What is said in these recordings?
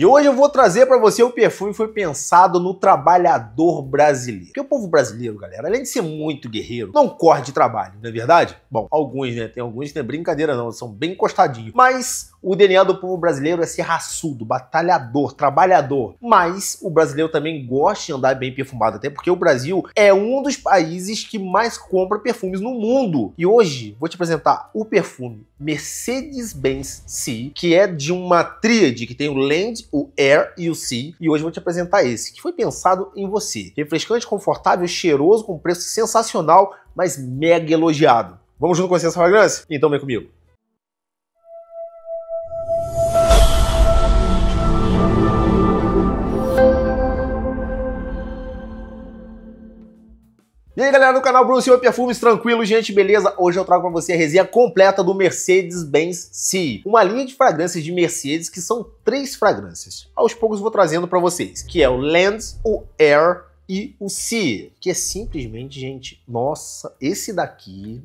E hoje eu vou trazer para você o perfume que foi pensado no trabalhador brasileiro. Porque o povo brasileiro, galera, além de ser muito guerreiro, não corre de trabalho, não é verdade? Bom, alguns, né? Tem alguns que não é brincadeira não, são bem encostadinhos. Mas o DNA do povo brasileiro é ser raçudo, batalhador, trabalhador. Mas o brasileiro também gosta de andar bem perfumado, até porque o Brasil é um dos países que mais compra perfumes no mundo. E hoje vou te apresentar o perfume Mercedes-Benz C, que é de uma tríade que tem o Land o Air e o Sea, e hoje vou te apresentar esse, que foi pensado em você. Refrescante, confortável, cheiroso, com preço sensacional, mas mega elogiado. Vamos junto com a Fragrância? Então vem comigo. E aí galera do canal Bruno Silva Perfumes, tranquilo gente, beleza? Hoje eu trago para você a resenha completa do Mercedes-Benz C, uma linha de fragrâncias de Mercedes que são três fragrâncias. Aos poucos vou trazendo para vocês, que é o Lens, o Air e o C, que é simplesmente, gente, nossa, esse daqui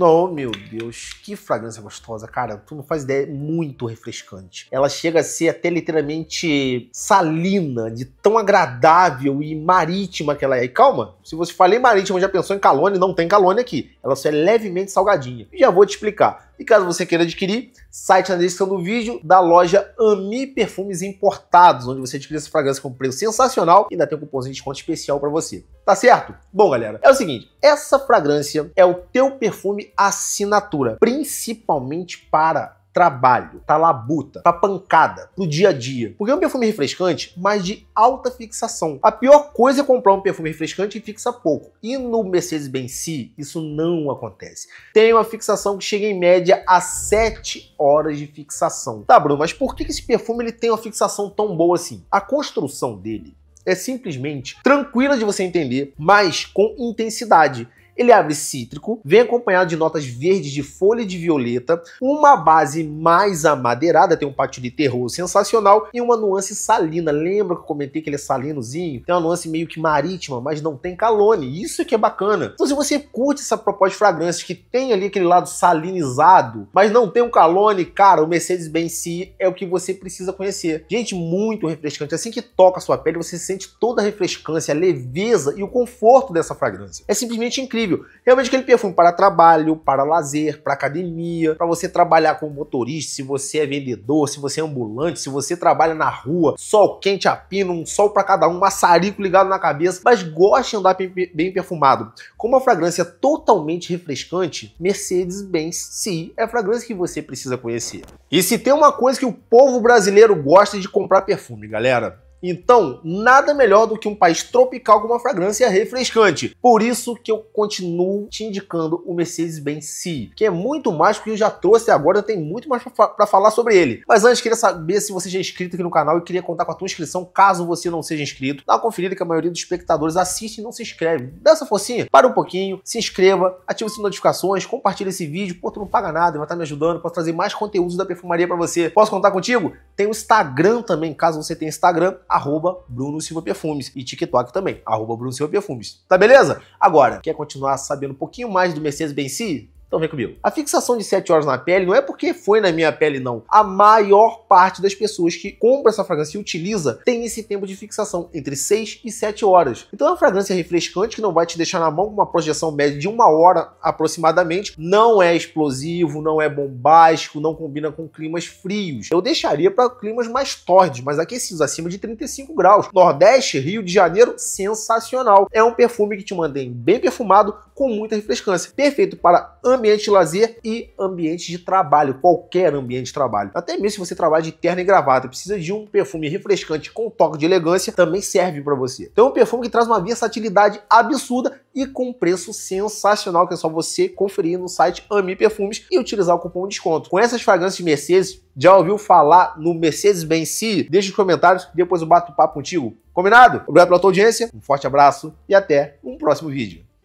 Oh, meu Deus, que fragrância gostosa, cara. Tu não faz ideia, é muito refrescante. Ela chega a ser até literalmente salina, de tão agradável e marítima que ela é. E calma, se você falei marítima, já pensou em calone, não tem calone aqui. Ela só é levemente salgadinha. já vou te explicar. E caso você queira adquirir, site na descrição do vídeo da loja Ami Perfumes Importados, onde você adquire essa fragrância com preço sensacional e ainda tem um cupomzinho de desconto especial para você. Tá certo? Bom, galera, é o seguinte, essa fragrância é o teu perfume assinatura, principalmente para trabalho, pra tá labuta, tá pancada, pro dia a dia. Porque é um perfume refrescante, mas de alta fixação. A pior coisa é comprar um perfume refrescante e fixa pouco. E no Mercedes-Benz si, isso não acontece. Tem uma fixação que chega em média a 7 horas de fixação. Tá, Bruno, mas por que esse perfume ele tem uma fixação tão boa assim? A construção dele é simplesmente tranquila de você entender, mas com intensidade. Ele abre cítrico, vem acompanhado de notas verdes de folha de violeta, uma base mais amadeirada, tem um pátio de terror sensacional e uma nuance salina. Lembra que eu comentei que ele é salinozinho? Tem uma nuance meio que marítima, mas não tem calone. Isso é que é bacana. Então se você curte essa proposta de fragrância que tem ali aquele lado salinizado, mas não tem um calone, cara, o Mercedes-Benz C é o que você precisa conhecer. Gente, muito refrescante. Assim que toca a sua pele, você sente toda a refrescância, a leveza e o conforto dessa fragrância. É simplesmente incrível incrível. Realmente aquele perfume para trabalho, para lazer, para academia, para você trabalhar como motorista, se você é vendedor, se você é ambulante, se você trabalha na rua, sol quente a pino, um sol para cada um, um maçarico ligado na cabeça, mas gosta de andar bem perfumado. Com uma fragrância totalmente refrescante, Mercedes-Benz sim é a fragrância que você precisa conhecer. E se tem uma coisa que o povo brasileiro gosta de comprar perfume, galera, então, nada melhor do que um país tropical com uma fragrância refrescante. Por isso que eu continuo te indicando o Mercedes-Benz C, que é muito mais que eu já trouxe agora, tem muito mais para falar sobre ele. Mas antes, queria saber se você já é inscrito aqui no canal e queria contar com a tua inscrição, caso você não seja inscrito. Dá uma conferida que a maioria dos espectadores assiste e não se inscreve. Dá essa forcinha, para um pouquinho, se inscreva, ativa as notificações, compartilha esse vídeo, pô, tu não paga nada, vai estar me ajudando, posso trazer mais conteúdos da perfumaria para você. Posso contar contigo? Tem o Instagram também, caso você tenha Instagram, arroba Bruno Silva Perfumes. E TikTok também, arroba Bruno Silva Perfumes. Tá beleza? Agora, quer continuar sabendo um pouquinho mais do Mercedes-Benz? Então vem comigo. A fixação de 7 horas na pele não é porque foi na minha pele, não. A maior parte das pessoas que compra essa fragrância e utiliza tem esse tempo de fixação, entre 6 e 7 horas. Então é uma fragrância refrescante que não vai te deixar na mão com uma projeção média de uma hora aproximadamente. Não é explosivo, não é bombástico, não combina com climas frios. Eu deixaria para climas mais tordos, mas aquecidos, acima de 35 graus. Nordeste, Rio de Janeiro, sensacional. É um perfume que te mantém bem perfumado, com muita refrescância. Perfeito para ambiente de lazer e ambiente de trabalho, qualquer ambiente de trabalho. Até mesmo se você trabalha de terno e gravata, precisa de um perfume refrescante com toque de elegância, também serve para você. Então é um perfume que traz uma versatilidade absurda e com um preço sensacional, que é só você conferir no site Ami Perfumes e utilizar o cupom de desconto. Com essas fragrâncias de Mercedes, já ouviu falar no Mercedes-Benz Si? Deixa nos comentários, depois eu bato o papo contigo. Combinado? Obrigado pela tua audiência, um forte abraço e até um próximo vídeo.